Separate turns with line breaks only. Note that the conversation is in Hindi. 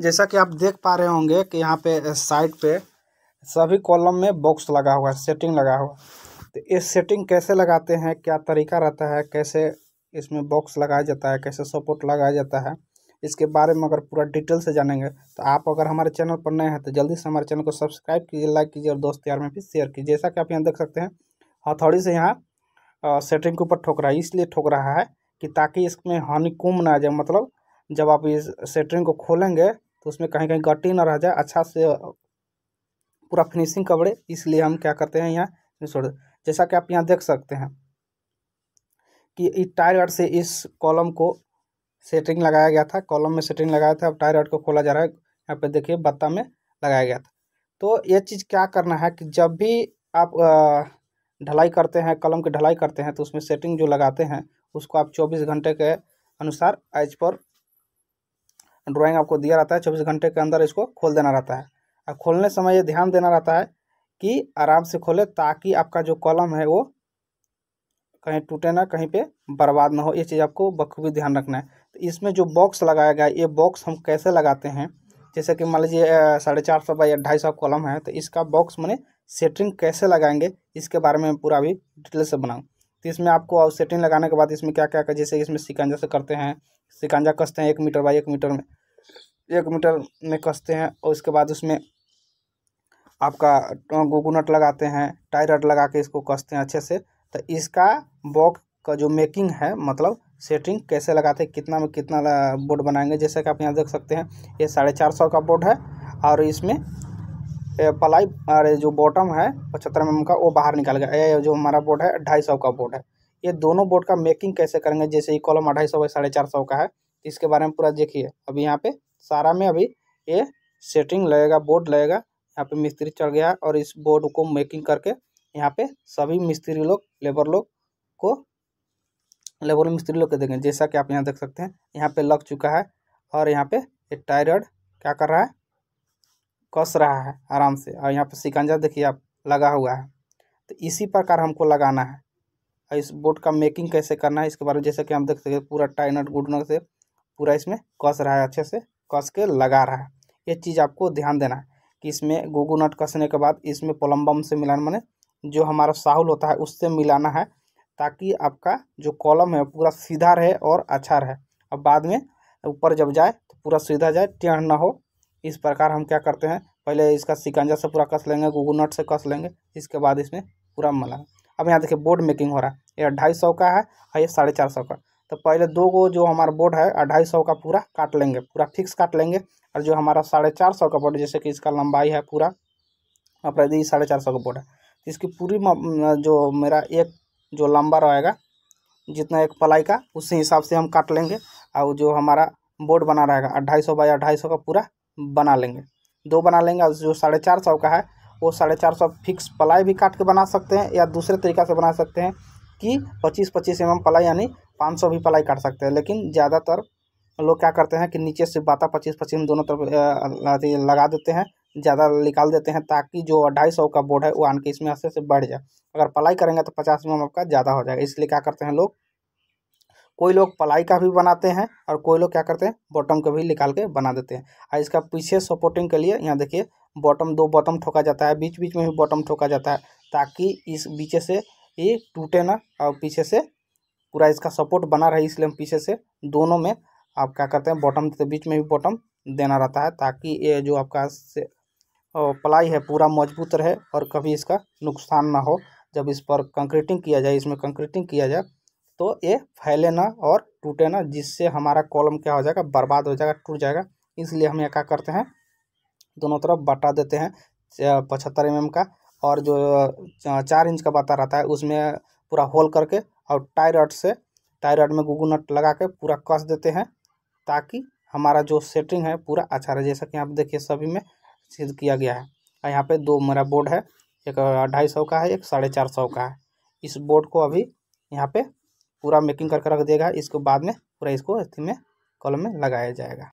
जैसा कि आप देख पा रहे होंगे कि यहाँ पे साइड पे सभी कॉलम में बॉक्स लगा हुआ है सेटिंग लगा हुआ तो ये सेटिंग कैसे लगाते हैं क्या तरीका रहता है कैसे इसमें बॉक्स लगाया जाता है कैसे सपोर्ट लगाया जाता है इसके बारे में अगर पूरा डिटेल से जानेंगे तो आप अगर हमारे चैनल पर नए हैं तो जल्दी से हमारे चैनल को सब्सक्राइब कीजिए लाइक कीजिए और दोस्त यार में भी शेयर कीजिए जैसा कि आप यहाँ देख सकते हैं हथौड़ी से यहाँ सेटिंग के ऊपर ठोक रहा है इसलिए ठोक रहा है कि ताकि इसमें हानि कुम ना आ जाए मतलब जब आप इस सेटरिंग को खोलेंगे तो उसमें कहीं कहीं गट्टी ना रह जाए अच्छा से पूरा फिनिशिंग कपड़े इसलिए हम क्या करते हैं यहाँ छोड़ जैसा कि आप यहाँ देख सकते हैं कि इस टायर रड से इस कॉलम को सेटिंग लगाया गया था कॉलम में सेटिंग लगाया था अब टायर रड को खोला जा रहा है यहाँ पे देखिए बत्ता में लगाया गया था तो ये चीज़ क्या करना है कि जब भी आप ढलाई करते हैं कलम की ढलाई करते हैं तो उसमें सेटिंग जो लगाते हैं उसको आप चौबीस घंटे के अनुसार एज पर ड्राइंग आपको दिया रहता है चौबीस घंटे के अंदर इसको खोल देना रहता है और खोलने समय ये ध्यान देना रहता है कि आराम से खोले ताकि आपका जो कॉलम है वो कहीं टूटे ना कहीं पे बर्बाद ना हो ये चीज़ आपको बखूबी ध्यान रखना है तो इसमें जो बॉक्स लगाया गया ये बॉक्स हम कैसे लगाते हैं जैसे कि मान लीजिए साढ़े चार सौ बाई ढाई सौ कॉलम है तो इसका बॉक्स मैंने सेटिंग कैसे लगाएंगे इसके बारे में पूरा भी डिटेल से बनाऊँ तो इसमें आपको और सेटिंग लगाने के बाद इसमें क्या क्या जैसे इसमें सिकंजा से करते हैं सिकंजा कसते हैं एक मीटर बाई एक मीटर में एक मीटर में कसते हैं और उसके बाद उसमें आपका गुगुनट लगाते हैं टायर लगा के इसको कसते हैं अच्छे से तो इसका बॉक्स का जो मेकिंग है मतलब सेटिंग कैसे लगाते हैं कितना में कितना बोर्ड बनाएंगे जैसे कि आप यहाँ देख सकते हैं ये साढ़े चार सौ का बोर्ड है और इसमें पलाई और जो बॉटम है पचहत्तर एम mm का वो बाहर निकाल गया ये जो हमारा बोर्ड है ढाई सौ का बोर्ड है ये दोनों बोर्ड का मेकिंग कैसे करेंगे जैसे ये कॉलम अढ़ाई सौ बाई साढ़े चार सौ का है इसके बारे में पूरा देखिए अभी यहाँ पे सारा में अभी ये सेटिंग लगेगा बोर्ड लगेगा यहाँ पे मिस्त्री चढ़ गया और इस बोर्ड को मेकिंग करके यहाँ पे सभी मिस्त्री लोग लेबर लोग को लेबर मिस्त्री लोग के देंगे जैसा कि आप यहाँ देख सकते हैं यहाँ पे लग चुका है और यहाँ पे ये टायरड क्या कर रहा है कस रहा है आराम से और यहाँ पे सिकंजा देखिए आप लगा हुआ है तो इसी प्रकार हमको लगाना है और इस बोर्ड का मेकिंग कैसे करना है इसके बारे में जैसा कि हम देख सकते हैं पूरा टायरड गुडनट से पूरा इसमें कस रहा है अच्छे से कस के लगा रहा है ये चीज़ आपको ध्यान देना है कि इसमें गोगो नट कसने के बाद इसमें पोलम्बम से मिलाना मैंने जो हमारा साहुल होता है उससे मिलाना है ताकि आपका जो कॉलम है पूरा सीधा रहे और अच्छा रहे अब बाद में ऊपर जब जाए तो पूरा सीधा जाए टेढ़ ना हो इस प्रकार हम क्या करते हैं पहले इसका सिकंजा से पूरा कस लेंगे गोगो नट से कस लेंगे इसके बाद इसमें पूरा मला अब यहाँ देखिए बोर्ड मेकिंग हो रहा है ये ढाई सौ का है और ये साढ़े चार सौ का तो पहले दो गो जो हमारा बोर्ड है अढ़ाई सौ का पूरा काट लेंगे पूरा फिक्स काट लेंगे और जो हमारा साढ़े चार सौ का बोर्ड जैसे कि इसका लंबाई है पूरा अपराधी साढ़े चार सौ का बोर्ड है तो इसकी पूरी जो मेरा एक जो लंबा रहेगा जितना एक पलाई का उसी हिसाब से हम काट लेंगे और जो हमारा बोर्ड बना रहेगा अढ़ाई सौ बाई अढ़ाई सौ का पूरा बना लेंगे दो बना लेंगे और जो साढ़े चार सौ का है वो साढ़े चार सौ फिक्स पलाई भी काट के बना सकते हैं या दूसरे तरीका से बना सकते हैं कि पच्चीस पच्चीस एम एम पलाई यानी पाँच सौ भी पलाई काट सकते हैं लेकिन ज़्यादातर लोग क्या करते हैं कि नीचे से बाता पच्चीस पच्चीस दोनों तरफ लगा देते हैं ज़्यादा निकाल देते हैं ताकि जो ढाई सौ का बोर्ड है वो आन के इसमें अच्छे से बढ़ जाए अगर पलाई करेंगे तो पचास एम आपका ज़्यादा हो जाएगा इसलिए क्या करते हैं लोग कोई लोग पलाई का भी बनाते हैं और कोई लोग क्या करते हैं बॉटम का भी निकाल के बना देते हैं और इसका पीछे सपोर्टिंग के लिए यहाँ देखिए बॉटम दो बॉटम ठोका जाता है बीच बीच में भी बॉटम ठोका जाता है ताकि इस बीचे से ये टूटे ना और पीछे से पूरा इसका सपोर्ट बना रहे इसलिए हम पीछे से दोनों में आप क्या करते हैं बॉटम तो बीच में भी बॉटम देना रहता है ताकि ये जो आपका से प्लाई है पूरा मजबूत रहे और कभी इसका नुकसान ना हो जब इस पर कंक्रीटिंग किया जाए इसमें कंक्रीटिंग किया जाए तो ये फैले ना और टूटे ना जिससे हमारा कॉलम क्या हो जाएगा बर्बाद हो जाएगा टूट जाएगा इसलिए हम ये क्या करते हैं दोनों तरफ बटा देते हैं पचहत्तर एम mm का और जो चार इंच का बता रहता है उसमें पूरा होल करके और टायर रड से टायर रड में गुगू नट लगा के पूरा कस देते हैं ताकि हमारा जो सेटिंग है पूरा अच्छा रहे जैसा कि आप देखिए सभी में सिद्ध किया गया है और यहाँ पे दो मेरा बोर्ड है एक ढाई सौ का है एक साढ़े चार सौ का है इस बोर्ड को अभी यहाँ पे पूरा मेकिंग करके रख देगा इसको बाद में पूरा इसको इसी में कॉलम में लगाया जाएगा